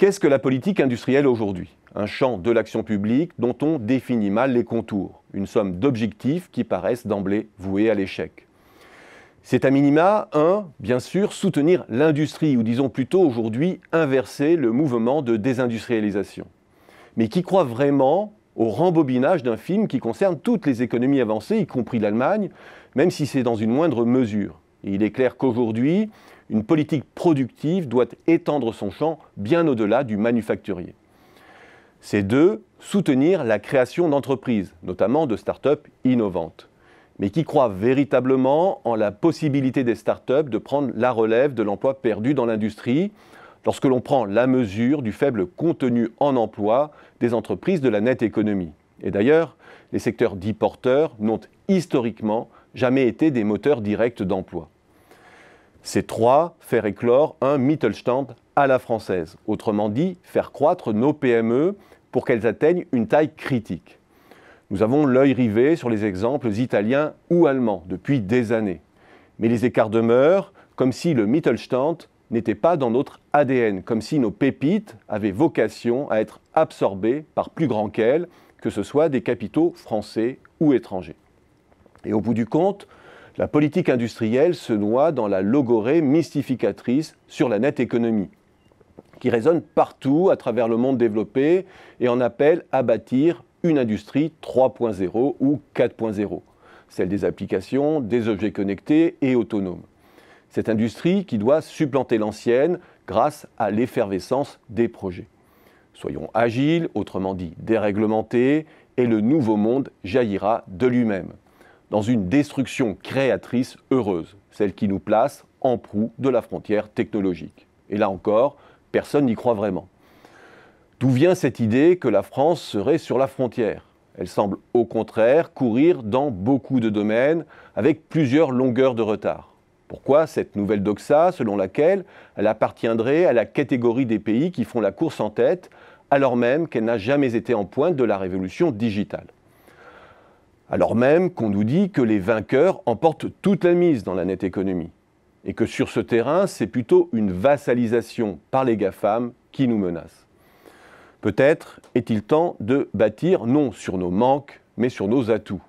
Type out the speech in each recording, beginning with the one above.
Qu'est-ce que la politique industrielle aujourd'hui Un champ de l'action publique dont on définit mal les contours, une somme d'objectifs qui paraissent d'emblée voués à l'échec. C'est à minima, un, bien sûr, soutenir l'industrie, ou disons plutôt aujourd'hui inverser le mouvement de désindustrialisation. Mais qui croit vraiment au rembobinage d'un film qui concerne toutes les économies avancées, y compris l'Allemagne, même si c'est dans une moindre mesure. Et il est clair qu'aujourd'hui, une politique productive doit étendre son champ bien au-delà du manufacturier. C'est deux, soutenir la création d'entreprises, notamment de start-up innovantes, mais qui croient véritablement en la possibilité des start-up de prendre la relève de l'emploi perdu dans l'industrie lorsque l'on prend la mesure du faible contenu en emploi des entreprises de la nette économie. Et d'ailleurs, les secteurs dits porteurs n'ont historiquement jamais été des moteurs directs d'emploi. C'est trois, faire éclore un Mittelstand à la française. Autrement dit, faire croître nos PME pour qu'elles atteignent une taille critique. Nous avons l'œil rivé sur les exemples italiens ou allemands depuis des années. Mais les écarts demeurent, comme si le Mittelstand n'était pas dans notre ADN, comme si nos pépites avaient vocation à être absorbées par plus grand qu'elles, que ce soit des capitaux français ou étrangers. Et au bout du compte, la politique industrielle se noie dans la logorée mystificatrice sur la nette économie, qui résonne partout à travers le monde développé et en appelle à bâtir une industrie 3.0 ou 4.0, celle des applications, des objets connectés et autonomes. Cette industrie qui doit supplanter l'ancienne grâce à l'effervescence des projets. Soyons agiles, autrement dit déréglementés, et le nouveau monde jaillira de lui-même dans une destruction créatrice heureuse, celle qui nous place en proue de la frontière technologique. Et là encore, personne n'y croit vraiment. D'où vient cette idée que la France serait sur la frontière Elle semble au contraire courir dans beaucoup de domaines avec plusieurs longueurs de retard. Pourquoi cette nouvelle doxa selon laquelle elle appartiendrait à la catégorie des pays qui font la course en tête alors même qu'elle n'a jamais été en pointe de la révolution digitale alors même qu'on nous dit que les vainqueurs emportent toute la mise dans la nette économie, et que sur ce terrain, c'est plutôt une vassalisation par les GAFAM qui nous menace. Peut-être est-il temps de bâtir non sur nos manques, mais sur nos atouts.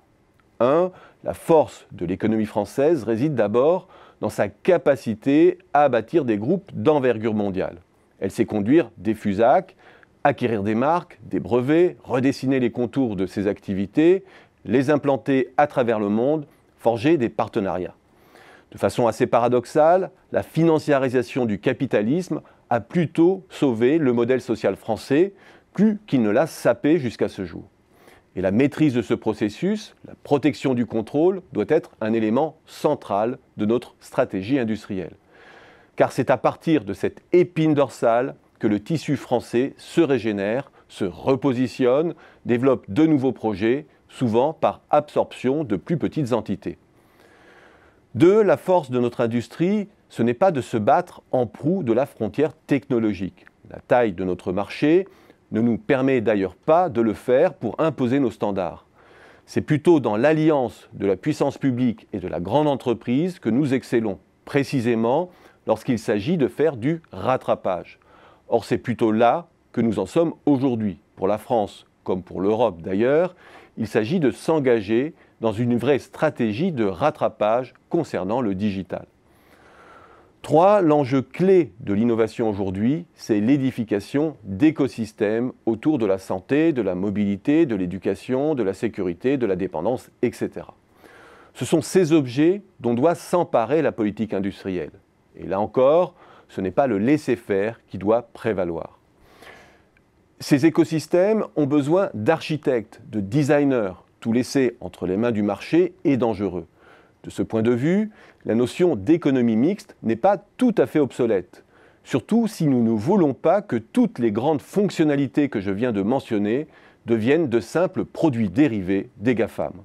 1. La force de l'économie française réside d'abord dans sa capacité à bâtir des groupes d'envergure mondiale. Elle sait conduire des fusacs, acquérir des marques, des brevets, redessiner les contours de ses activités, les implanter à travers le monde, forger des partenariats. De façon assez paradoxale, la financiarisation du capitalisme a plutôt sauvé le modèle social français, plus qu'il ne l'a sapé jusqu'à ce jour. Et la maîtrise de ce processus, la protection du contrôle, doit être un élément central de notre stratégie industrielle. Car c'est à partir de cette épine dorsale que le tissu français se régénère, se repositionne, développe de nouveaux projets souvent par absorption de plus petites entités. Deux, la force de notre industrie, ce n'est pas de se battre en proue de la frontière technologique. La taille de notre marché ne nous permet d'ailleurs pas de le faire pour imposer nos standards. C'est plutôt dans l'alliance de la puissance publique et de la grande entreprise que nous excellons, précisément lorsqu'il s'agit de faire du rattrapage. Or, c'est plutôt là que nous en sommes aujourd'hui, pour la France comme pour l'Europe d'ailleurs, il s'agit de s'engager dans une vraie stratégie de rattrapage concernant le digital. 3. L'enjeu clé de l'innovation aujourd'hui, c'est l'édification d'écosystèmes autour de la santé, de la mobilité, de l'éducation, de la sécurité, de la dépendance, etc. Ce sont ces objets dont doit s'emparer la politique industrielle. Et là encore, ce n'est pas le laisser-faire qui doit prévaloir. Ces écosystèmes ont besoin d'architectes, de designers. Tout laisser entre les mains du marché est dangereux. De ce point de vue, la notion d'économie mixte n'est pas tout à fait obsolète, surtout si nous ne voulons pas que toutes les grandes fonctionnalités que je viens de mentionner deviennent de simples produits dérivés des GAFAM.